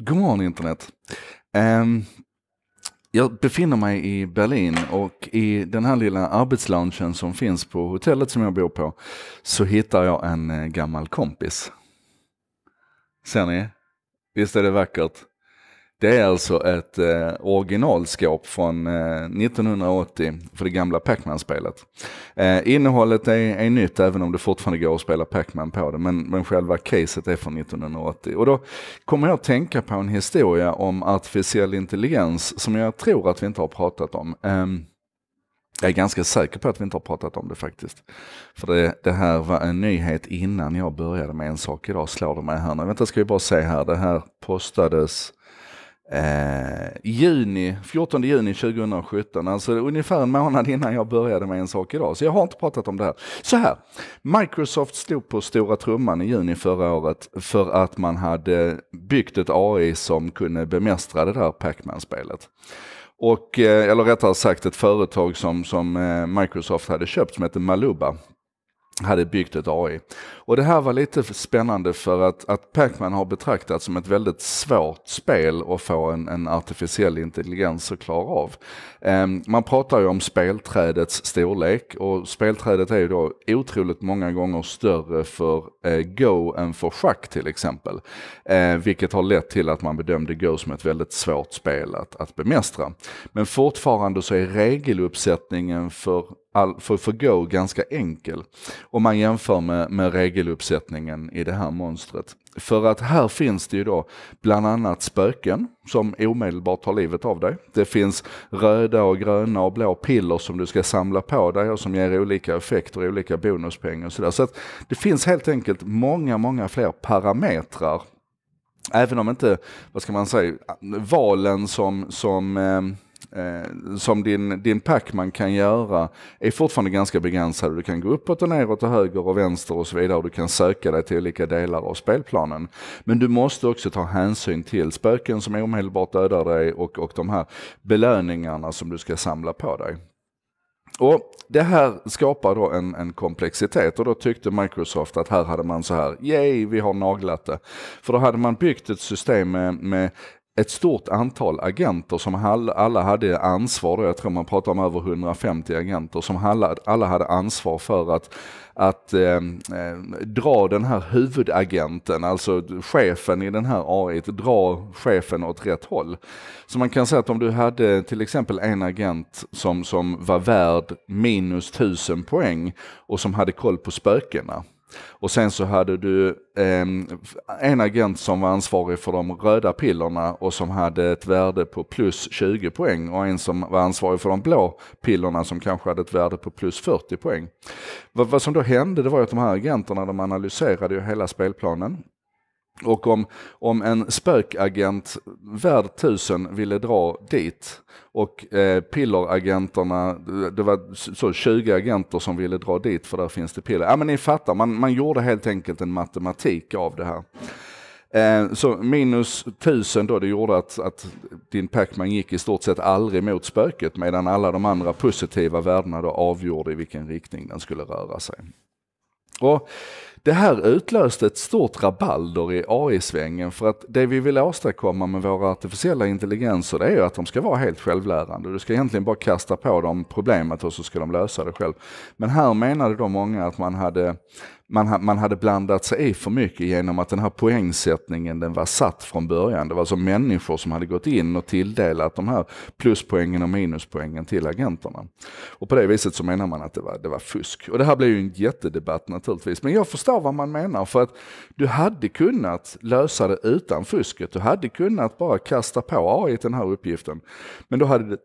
God morgon internet. Um, jag befinner mig i Berlin och i den här lilla arbetsloungen som finns på hotellet som jag bor på så hittar jag en eh, gammal kompis. Ser ni? Visst är det vackert? Det är alltså ett eh, originalskåp från eh, 1980 för det gamla Pac-Man-spelet. Eh, innehållet är, är nytt även om det fortfarande går att spela Pac-Man på det, men, men själva caset är från 1980. Och då kommer jag att tänka på en historia om artificiell intelligens som jag tror att vi inte har pratat om. Ehm, jag är ganska säker på att vi inte har pratat om det faktiskt. För det, det, här var en nyhet innan jag började med en sak idag, slår det mig här nu. Vänta ska vi bara se här, det här postades eh, juni, 14 juni 2017, alltså ungefär en månad innan jag började med en sak idag. Så jag har inte pratat om det här. Så här, Microsoft stod på stora trumman i juni förra året för att man hade byggt ett AI som kunde bemästra det där Pacman-spelet. Och, eh, eller rättare sagt ett företag som, som eh, Microsoft hade köpt som hette Maluba hade byggt ett AI. Och det här var lite spännande för att, att Pacman har betraktats som ett väldigt svårt spel att få en, en artificiell intelligens att klara av. Um, man pratar ju om spelträdets storlek och spelträdet är ju då otroligt många gånger större för uh, Go än för schack till exempel. Uh, vilket har lett till att man bedömde Go som ett väldigt svårt spel att, att bemästra. Men fortfarande så är regeluppsättningen för all, för förgå ganska enkel om man jämför med, med regeluppsättningen i det här monstret. För att här finns det ju då bland annat spöken som omedelbart tar livet av dig. Det finns röda och gröna och blå piller som du ska samla på dig och som ger olika effekter olika bonuspengar och sådär. Så att det finns helt enkelt många, många fler parametrar Även om inte, vad ska man säga, valen som, som eh, eh, som din, din man kan göra är fortfarande ganska begränsade. Du kan gå uppåt och neråt och höger och vänster och så vidare och du kan söka dig till olika delar av spelplanen. Men du måste också ta hänsyn till spöken som omedelbart dödar dig och, och de här belöningarna som du ska samla på dig. Och Det här skapar då en, en, komplexitet och då tyckte Microsoft att här hade man så här, yay, vi har naglat det. För då hade man byggt ett system med, med ett stort antal agenter som alla hade ansvar, jag tror man pratar om över 150 agenter, som alla, hade ansvar för att, att eh, eh, dra den här huvudagenten, alltså chefen i den här AI, dra chefen åt rätt håll. Så man kan säga att om du hade till exempel en agent som, som var värd minus 1000 poäng och som hade koll på spökena, och sen så hade du eh, en agent som var ansvarig för de röda pillerna och som hade ett värde på plus 20 poäng och en som var ansvarig för de blå pillerna som kanske hade ett värde på plus 40 poäng. Vad, vad som då hände det var att de här agenterna de analyserade ju hela spelplanen och om, om en spökagent värd tusen ville dra dit och eh, pilleragenterna, det var så 20 agenter som ville dra dit för där finns det piller. Ja men ni fattar, man, man gjorde helt enkelt en matematik av det här. Eh, så minus tusen då, det gjorde att, att din Pacman gick i stort sett aldrig mot spöket medan alla de andra positiva värdena då avgjorde i vilken riktning den skulle röra sig. Och det här utlöste ett stort rabalder i AI-svängen för att det vi vill åstadkomma med våra artificiella intelligenser det är ju att de ska vara helt självlärande. Du ska egentligen bara kasta på dem problemet och så ska de lösa det själv. Men här menade då många att man hade, man, man hade blandat sig i för mycket genom att den här poängsättningen den var satt från början. Det var alltså människor som hade gått in och tilldelat de här pluspoängen och minuspoängen till agenterna. Och på det viset så menar man att det var, det var fusk. Och det här blev ju en jättedebatt naturligtvis. Men jag förstår förstår vad man menar. För att du hade kunnat lösa det utan fusket. Du hade kunnat bara kasta på AI den här uppgiften. Men då hade det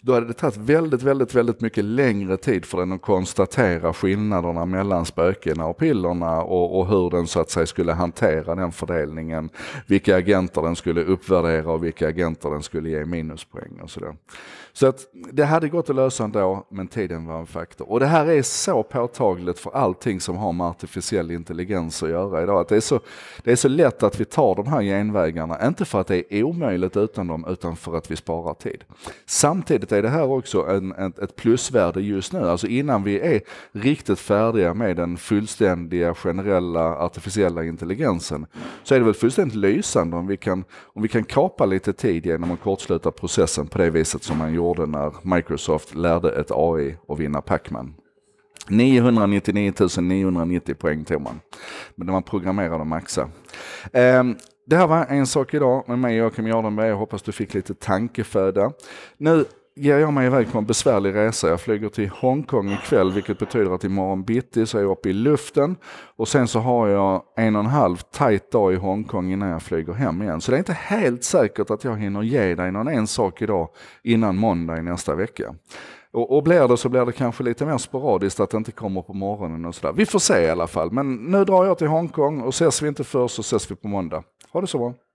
då hade det tagit väldigt, väldigt, väldigt mycket längre tid för den att konstatera skillnaderna mellan spökena och pillerna och, och, hur den så att säga skulle hantera den fördelningen. Vilka agenter den skulle uppvärdera och vilka agenter den skulle ge minuspoäng och sådär. Så att det hade gått att lösa ändå, men tiden var en faktor. Och det här är så påtagligt för allting som har med artificiell intelligens att göra idag. Att det, är så, det är så lätt att vi tar de här genvägarna, inte för att det är omöjligt utan dem, utan för att vi sparar tid. Samtidigt är är det här också en, ett, ett plusvärde just nu. Alltså innan vi är riktigt färdiga med den fullständiga generella artificiella intelligensen så är det väl fullständigt lysande om vi kan, om vi kan kapa lite tid genom att kortsluta processen på det viset som man gjorde när Microsoft lärde ett AI att vinna Pacman. 999 990 poäng tog man. Men det var programmerade och maxa. Um, ehm, det här var en sak idag med mig Joakim Jardenberg. Jag hoppas du fick lite tankeföda. Nu ger jag mig iväg på en besvärlig resa. Jag flyger till Hongkong ikväll vilket betyder att imorgon bitti så är jag uppe i luften och sen så har jag en och en halv tight dag i Hongkong innan jag flyger hem igen. Så det är inte helt säkert att jag hinner ge dig någon en sak idag innan måndag i nästa vecka. Och, och blir det så blir det kanske lite mer sporadiskt att det inte kommer på morgonen och sådär. Vi får se i alla fall. Men nu drar jag till Hongkong och ses vi inte förr så ses vi på måndag. Ha det så bra!